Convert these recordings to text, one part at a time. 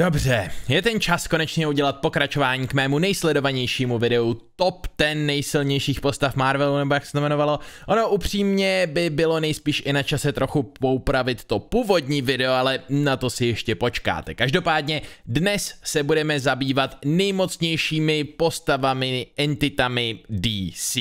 Dobře, je ten čas konečně udělat pokračování k mému nejsledovanějšímu videu Top 10 nejsilnějších postav Marvelu, nebo jak se to jmenovalo. Ono upřímně by bylo nejspíš i na čase trochu poupravit to původní video, ale na to si ještě počkáte. Každopádně dnes se budeme zabývat nejmocnějšími postavami, entitami DC.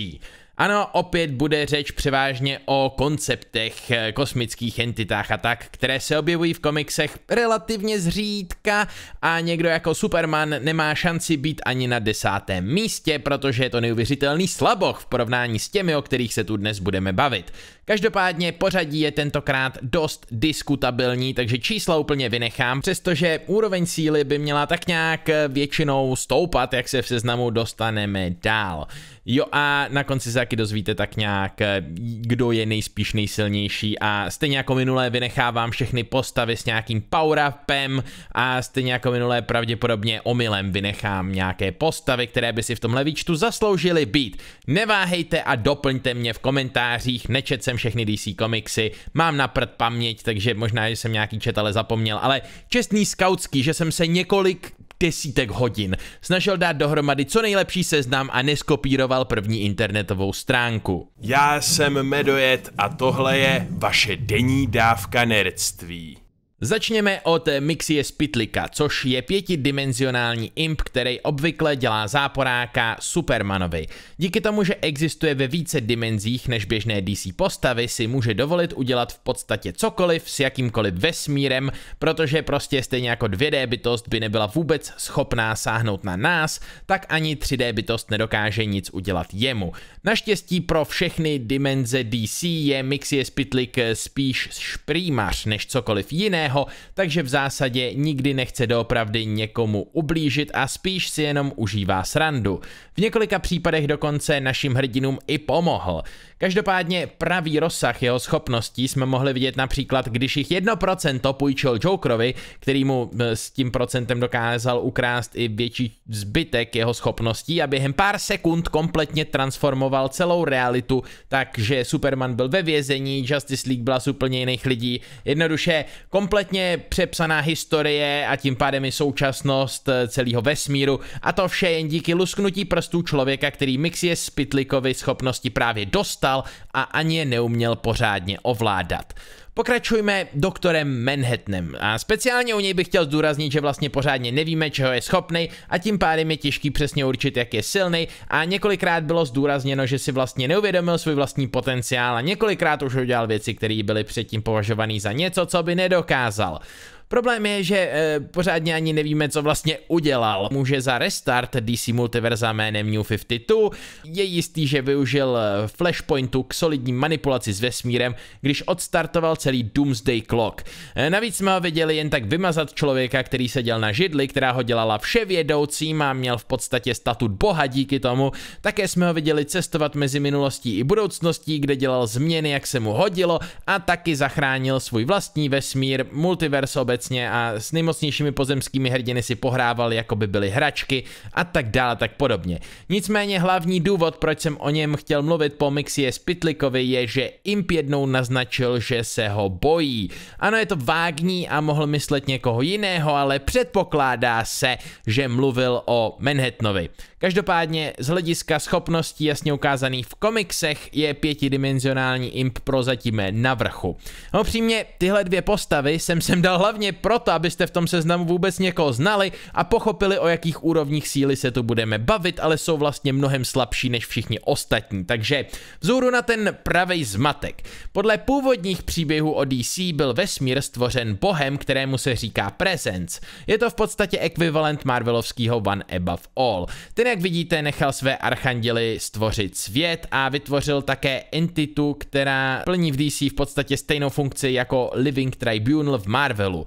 Ano, opět bude řeč převážně o konceptech, eh, kosmických entitách a tak, které se objevují v komiksech relativně zřídka a někdo jako Superman nemá šanci být ani na desátém místě, protože je to neuvěřitelný slaboch v porovnání s těmi, o kterých se tu dnes budeme bavit. Každopádně pořadí je tentokrát dost diskutabilní, takže čísla úplně vynechám, přestože úroveň síly by měla tak nějak eh, většinou stoupat, jak se v seznamu dostaneme dál. Jo a na konci se taky dozvíte tak nějak, eh, kdo je nejspíš nejsilnější a stejně jako minulé vynechávám všechny postavy s nějakým power-upem a stejně jako minulé pravděpodobně omylem vynechám nějaké postavy, které by si v tomhle výčtu zasloužily být. Neváhejte a doplňte mě v komentářích, nečet jsem všechny DC komiksy, mám na prd paměť, takže možná, že jsem nějaký čet ale zapomněl, ale čestný skautský, že jsem se několik desítek hodin. Snažil dát dohromady co nejlepší seznam a neskopíroval první internetovou stránku. Já jsem Medojet a tohle je vaše denní dávka nerdství. Začněme od Mixie Spitlika, což je pětidimenzionální imp, který obvykle dělá záporáka Supermanovi. Díky tomu, že existuje ve více dimenzích než běžné DC postavy, si může dovolit udělat v podstatě cokoliv s jakýmkoliv vesmírem, protože prostě stejně jako 2D bytost by nebyla vůbec schopná sáhnout na nás, tak ani 3D bytost nedokáže nic udělat jemu. Naštěstí pro všechny dimenze DC je Mixie Spitlik spíš šprýmař než cokoliv jiné, jiného, takže v zásadě nikdy nechce doopravdy někomu ublížit a spíš si jenom užívá srandu. V několika případech dokonce našim hrdinům i pomohl. Každopádně pravý rozsah jeho schopností jsme mohli vidět například, když jich 1% půjčil Jokerovi, který mu e, s tím procentem dokázal ukrást i větší zbytek jeho schopností a během pár sekund kompletně transformoval celou realitu, takže Superman byl ve vězení, Justice League byla z úplně jiných lidí, jednoduše kompletně kompletně přepsaná historie a tím pádem i současnost eh, celého vesmíru a to vše jen díky lusknutí prstů člověka, který Mixie Spitlikovi schopnosti právě dostal a ani je neuměl pořádně ovládat. Pokračujme doktorem Manhattanem a speciálně u něj bych chtěl zdůraznit, že vlastně pořádně nevíme, čeho je schopný a tím pádem je těžký přesně určit, jak je silný a několikrát bylo zdůrazněno, že si vlastně neuvědomil svůj vlastní potenciál a několikrát už udělal věci, které byly předtím považované za něco, co by nedokázal. Problém je, že e, pořádně ani nevíme, co vlastně udělal. Může za restart DC Multiverza jménem New 52, je jistý, že využil eh, Flashpointu k solidní manipulaci s vesmírem, když odstartoval celý Doomsday Clock. E, navíc jsme ho viděli jen tak vymazat člověka, který seděl na židli, která ho dělala vševědoucím a měl v podstatě statut boha díky tomu. Také jsme ho viděli cestovat mezi minulostí i budoucností, kde dělal změny, jak se mu hodilo a taky zachránil svůj vlastní vesmír, multiverso bez obecně a s nejmocnějšími pozemskými hrdiny si pohrávali, jako by byly hračky a tak dále, tak podobně. Nicméně hlavní důvod, proč jsem o něm chtěl mluvit po Mixie Spitlikovi, je, že Imp jednou naznačil, že se ho bojí. Ano, je to vágní a mohl myslet někoho jiného, ale předpokládá se, že mluvil o Manhattanovi. Každopádně z hlediska schopností jasně ukázaných v komiksech je pětidimenzionální Imp prozatím na vrchu. No přímě tyhle dvě postavy jsem sem dal hlavně hlavně proto, abyste v tom seznamu vůbec někoho znali a pochopili, o jakých úrovních síly se tu budeme bavit, ale jsou vlastně mnohem slabší než všichni ostatní. Takže vzoru na ten pravej zmatek. Podle původních příběhů o DC byl vesmír stvořen bohem, kterému se říká Presence. Je to v podstatě ekvivalent Marvelovského One Above All. Ten, jak vidíte, nechal své archanděly stvořit svět a vytvořil také entitu, která plní v DC v podstatě stejnou funkci jako Living Tribunal v Marvelu.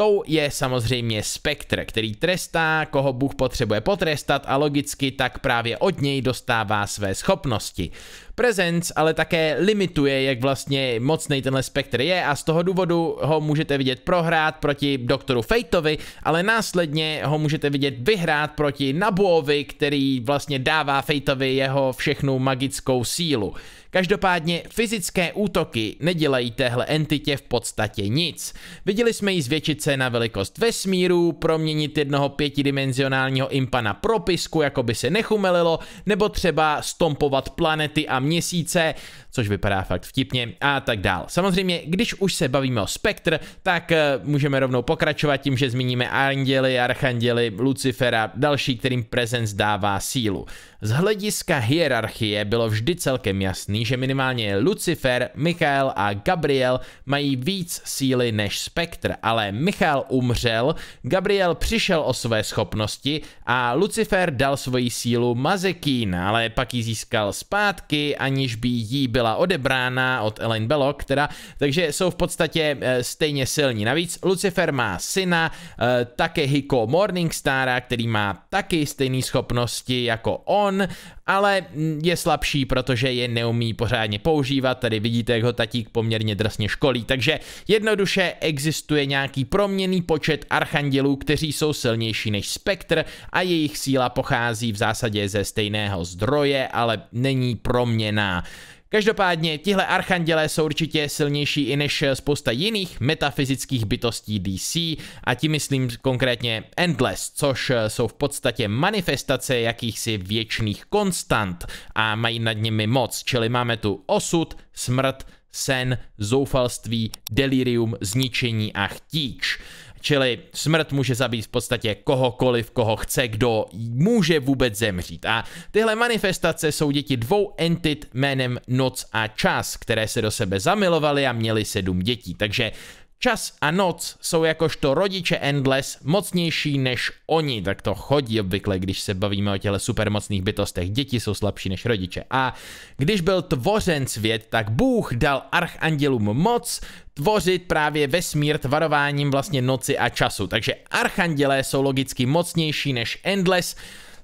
Tou je samozřejmě spektr, který trestá, koho Bůh potřebuje potrestat a logicky tak právě od něj dostává své schopnosti. Prezenc ale také limituje, jak vlastně mocný tenhle spektr je a z toho důvodu ho můžete vidět prohrát proti doktoru Fejtovi, ale následně ho můžete vidět vyhrát proti Nabuovi, který vlastně dává Fejtovi jeho všechnu magickou sílu. Každopádně fyzické útoky nedělají téhle entitě v podstatě nic. Viděli jsme ji zvětšit se se na velikost vesmíru, proměnit jednoho pětidimenzionálního impa na propisku, jako by se nechumelilo, nebo třeba stompovat planety a měsíce, což vypadá fakt vtipně a tak dál. Samozřejmě, když už se bavíme o Spectre, tak eh, můžeme rovnou pokračovat tím, že zmíníme anděly, archanděly, Lucifera, další, kterým prezenc dává sílu. Z hlediska hierarchie bylo vždy celkem jasný, že minimálně Lucifer, Michael a Gabriel mají víc síly než Spektr, ale Michael umřel, Gabriel přišel o své schopnosti a Lucifer dal svoji sílu Mazekín, ale pak ji získal zpátky, aniž by jí byl byla odebrána od Elaine Belloc, teda. takže jsou v podstatě eh, stejně silní. Navíc Lucifer má syna, eh, také Hiko Morningstara, který má taky stejné schopnosti jako on, ale mm, je slabší, protože je neumí pořádně používat, tady vidíte, jak ho tatík poměrně drsně školí, takže jednoduše existuje nějaký proměný počet archandělů, kteří jsou silnější než spektr a jejich síla pochází v zásadě ze stejného zdroje, ale není proměná. Každopádně tihle archandělé jsou určitě silnější i než spousta jiných metafyzických bytostí DC a tím myslím konkrétně Endless, což jsou v podstatě manifestace jakýchsi věčných konstant a mají nad nimi moc, čili máme tu osud, smrt, sen, zoufalství, delirium, zničení a chtíč. Čili smrt může zabít v podstatě kohokoliv, koho chce, kdo může vůbec zemřít. A tyhle manifestace jsou děti dvou entit jménem Noc a Čas, které se do sebe zamilovaly a měly sedm dětí. Takže Čas a noc jsou jakožto rodiče Endless mocnější než oni, tak to chodí obvykle, když se bavíme o těle supermocných bytostech. Děti jsou slabší než rodiče. A když byl tvořen svět, tak Bůh dal archandělům moc tvořit právě vesmír tvarováním vlastně noci a času. Takže archandělé jsou logicky mocnější než Endless,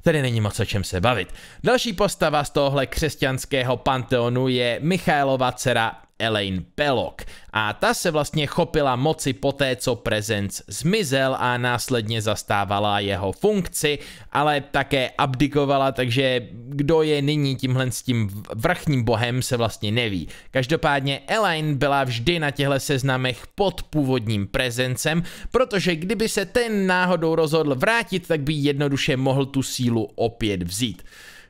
Tady není moc o čem se bavit. Další postava z tohle křesťanského panteonu je Michaelova dcera Elaine Belloc. A ta se vlastně chopila moci poté, co Prezenc zmizel a následně zastávala jeho funkci, ale také abdikovala, takže kdo je nyní tímhle s tím vrchním bohem se vlastně neví. Každopádně Elaine byla vždy na těchto seznamech pod původním Prezencem, protože kdyby se ten náhodou rozhodl vrátit, tak by jednoduše mohl tu sílu opět vzít.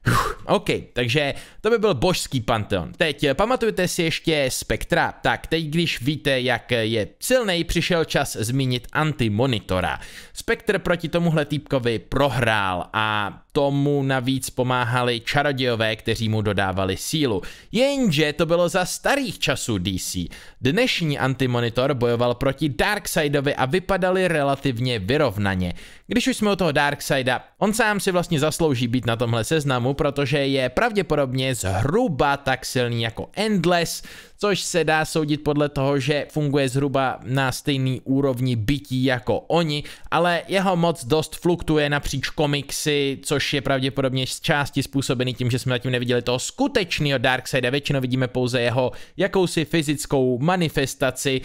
Uf, OK, takže to by byl božský panteon. Teď eh, pamatujte si ještě Spektra. Tak teď, když víte, jak eh, je silný, přišel čas zmínit antimonitora. Spektr proti tomuhle týpkovi prohrál a tomu navíc pomáhali čarodějové, kteří mu dodávali sílu. Jenže to bylo za starých časů DC. Dnešní antimonitor bojoval proti Darkseidovi a vypadali relativně vyrovnaně. Když už jsme u toho Darkseida, on sám si vlastně zaslouží být na tomhle seznamu, protože je pravděpodobně zhruba tak silný jako Endless, což se dá soudit podle toho, že funguje zhruba na stejný úrovni bytí jako oni, ale jeho moc dost fluktuje napříč komiksy, což je pravděpodobně z části způsobený tím, že jsme zatím neviděli toho skutečného Darkseida, většinou vidíme pouze jeho jakousi fyzickou manifestaci,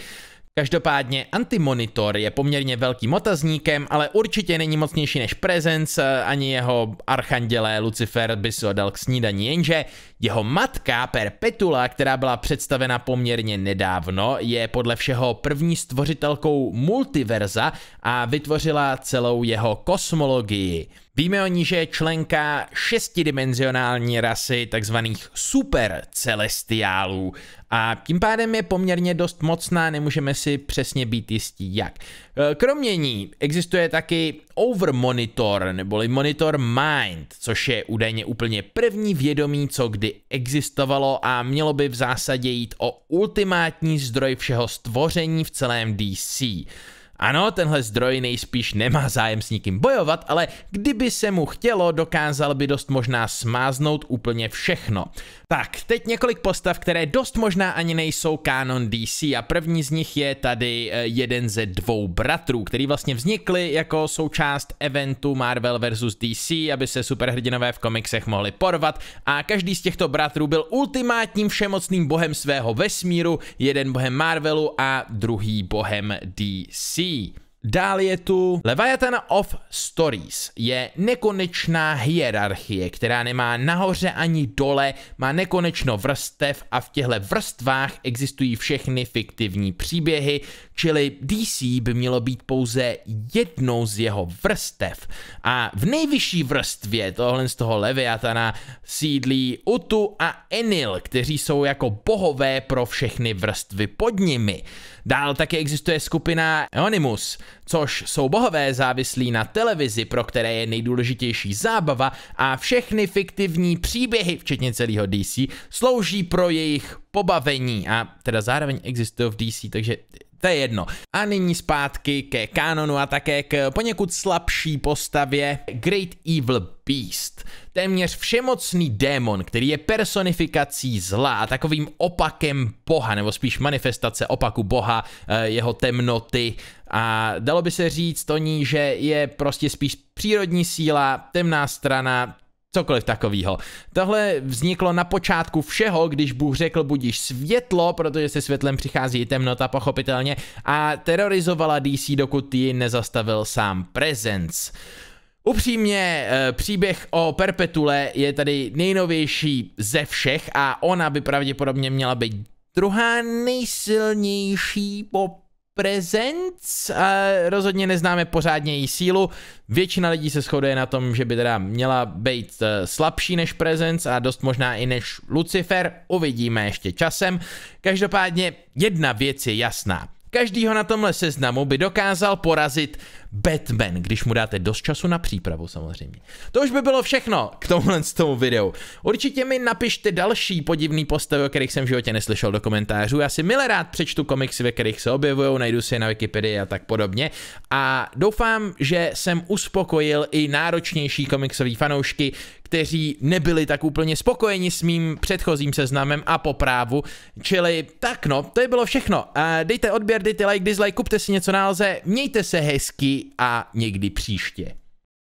Každopádně Antimonitor je poměrně velkým otazníkem, ale určitě není mocnější než Presence, ani jeho archandělé Lucifer by se ho dal k snídaní, jenže jeho matka Perpetula, která byla představena poměrně nedávno, je podle všeho první stvořitelkou multiverza a vytvořila celou jeho kosmologii. Víme o ní, že je členka šestidimenzionální rasy takzvaných supercelestiálů a tím pádem je poměrně dost mocná, nemůžeme si přesně být jistí jak. E, kromě ní existuje taky Overmonitor, neboli Monitor Mind, což je údajně úplně první vědomí, co kdy existovalo a mělo by v zásadě jít o ultimátní zdroj všeho stvoření v celém DC. Ano, tenhle zdroj nejspíš nemá zájem s nikým bojovat, ale kdyby se mu chtělo, dokázal by dost možná smáznout úplně všechno. Tak, teď několik postav, které dost možná ani nejsou kanon DC a první z nich je tady eh, jeden ze dvou bratrů, který vlastně vznikly jako součást eventu Marvel vs. DC, aby se superhrdinové v komiksech mohli porvat a každý z těchto bratrů byl ultimátním všemocným bohem svého vesmíru, jeden bohem Marvelu a druhý bohem DC. see Dál je tu Leviathan of Stories. Je nekonečná hierarchie, která nemá nahoře ani dole, má nekonečno vrstev a v těchto vrstvách existují všechny fiktivní příběhy, čili DC by mělo být pouze jednou z jeho vrstev. A v nejvyšší vrstvě tohle z toho Leviatana sídlí Utu a Enil, kteří jsou jako bohové pro všechny vrstvy pod nimi. Dál také existuje skupina Onimus, což jsou bohové závislí na televizi, pro které je nejdůležitější zábava a všechny fiktivní příběhy, včetně celého DC, slouží pro jejich pobavení a teda zároveň existují v DC, takže to je jedno. A nyní zpátky ke kanonu a také k poněkud slabší postavě Great Evil Beast. Téměř všemocný démon, který je personifikací zla a takovým opakem boha, nebo spíš manifestace opaku boha, eh, jeho temnoty. A dalo by se říct o ní, že je prostě spíš přírodní síla, temná strana, cokoliv takového. Tohle vzniklo na počátku všeho, když Bůh řekl budíš světlo, protože se světlem přichází i temnota pochopitelně a terorizovala DC, dokud ji nezastavil sám Presence. Upřímně, eh, příběh o Perpetule je tady nejnovější ze všech a ona by pravděpodobně měla být druhá nejsilnější po Presence a rozhodně neznáme pořádně její sílu. Většina lidí se shoduje na tom, že by teda měla být eh, slabší než Presence a dost možná i než Lucifer. Uvidíme ještě časem. Každopádně jedna věc je jasná. Každýho na tomhle seznamu by dokázal porazit Batman, když mu dáte dost času na přípravu samozřejmě. To už by bylo všechno k tomuhle z tomu videu. Určitě mi napište další podivný postavy, o kterých jsem v životě neslyšel do komentářů. Já si milé rád přečtu komiksy, ve kterých se objevují, najdu si je na Wikipedii a tak podobně. A doufám, že jsem uspokojil i náročnější komiksové fanoušky, kteří nebyli tak úplně spokojeni s mým předchozím seznamem a poprávu. Čili tak no, to je bylo všechno. Dejte odběr, dejte like, dislike, kupte si něco na mějte se hezky, a někdy příště.